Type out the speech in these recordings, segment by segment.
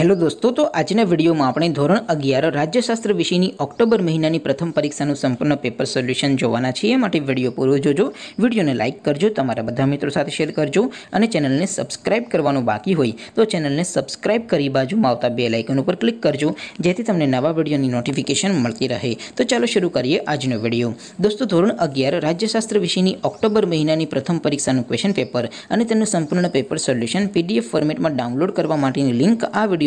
hello दोस्तों तो आज ने वीडियो मा आपने ધોરણ 11 રાજ્યશાસ્ત્ર વિષયની ઓક્ટોબર મહિનાની પ્રથમ પરીક્ષાનું સંપૂર્ણ પેપર સોલ્યુશન જોવાના છે એ માટે વિડિયો પૂરું જોજો વિડિયોને લાઈક કરજો તમારા બધા મિત્રો સાથે શેર કરજો અને ચેનલને સબ્સ્ક્રાઇબ કરવાનો બાકી હોય તો ચેનલને સબ્સ્ક્રાઇબ કરી बाजूમાં આવતા બેલ આઇકન ઉપર ક્લિક કરજો જેથી તમને નવા વીડિયોની નોટિફિકેશન મળતી રહે તો ચાલો શરૂ કરીએ આજનો વિડિયો દોસ્તો ધોરણ 11 રાજ્યશાસ્ત્ર વિષયની ઓક્ટોબર મહિનાની પ્રથમ પરીક્ષાનું ક્વેશ્ચન પેપર અને તેનું સંપૂર્ણ પેપર સોલ્યુશન PDF ફોર્મેટમાં ડાઉનલોડ કરવા માટેની લિંક આ વી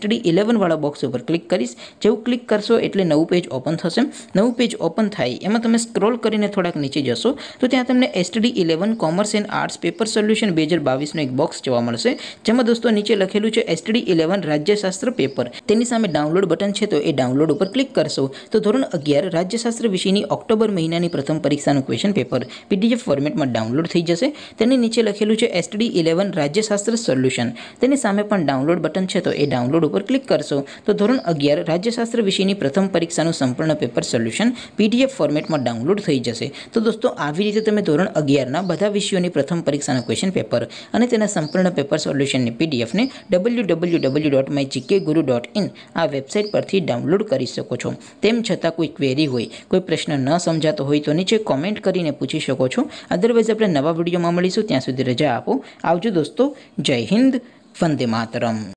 STD 11 વાળો બોક્સ ઉપર ક્લિક કરશો જેવું ક્લિક કરશો એટલે નવો પેજ ઓપન થશે નવો પેજ ઓપન થાય એમાં તમે સ્ક્રોલ કરીને થોડાક નીચે જશો તો ત્યાં તમને STD 11 commerce and arts paper solution 2022 નો એક બોક્સ જોવા મળશે જેમ કે દોસ્તો નીચે લખેલું છે STD 11 રાજ્યશાસ્ત્ર પેપર તેની સામે ડાઉનલોડ બટન છે તો એ ડાઉનલોડ ઉપર ક્લિક કરશો તો ધોરણ 11 રાજ્યશાસ્ત્ર વિષયની ઓક્ટોબર મહિનાની પ્રથમ પરીક્ષાનું ક્વેશ્ચન પેપર પીડીએફ ફોર્મેટમાં ડાઉનલોડ થઈ જશે તેની નીચે લખેલું છે STD 11 રાજ્યશાસ્ત્ર સોલ્યુશન તેની સામે પણ ડાઉનલોડ બટન છે તો એ ડાઉનલોડ પર ક્લિક કરશો તો ધોરણ 11 રાજ્યશાસ્ત્ર વિષયની પ્રથમ પરીક્ષાનું સંપૂર્ણ પેપર સોલ્યુશન પીડીએફ ફોર્મેટમાં ડાઉનલોડ થઈ જશે તો દોસ્તો આ વિજે તમે ધોરણ 11 ના બધા વિષયોની પ્રથમ પરીક્ષાના ક્વેશ્ચન પેપર અને તેના સંપૂર્ણ પેપર સોલ્યુશનને પીડીએફ ને www.mygkguru.in આ વેબસાઈટ પરથી ડાઉનલોડ કરી શકો છો તેમ છતાં કોઈ ક્વેરી હોય કોઈ પ્રશ્ન ન સમજાતો હોય તો નીચે કમેન્ટ કરીને પૂછી શકો છો અધરવાઇઝ આપણે નવા વિડિયોમાં મળીશું ત્યાં સુધી રજા આપો આવજો દોસ્તો જય હિન્દ વંદે માતરમ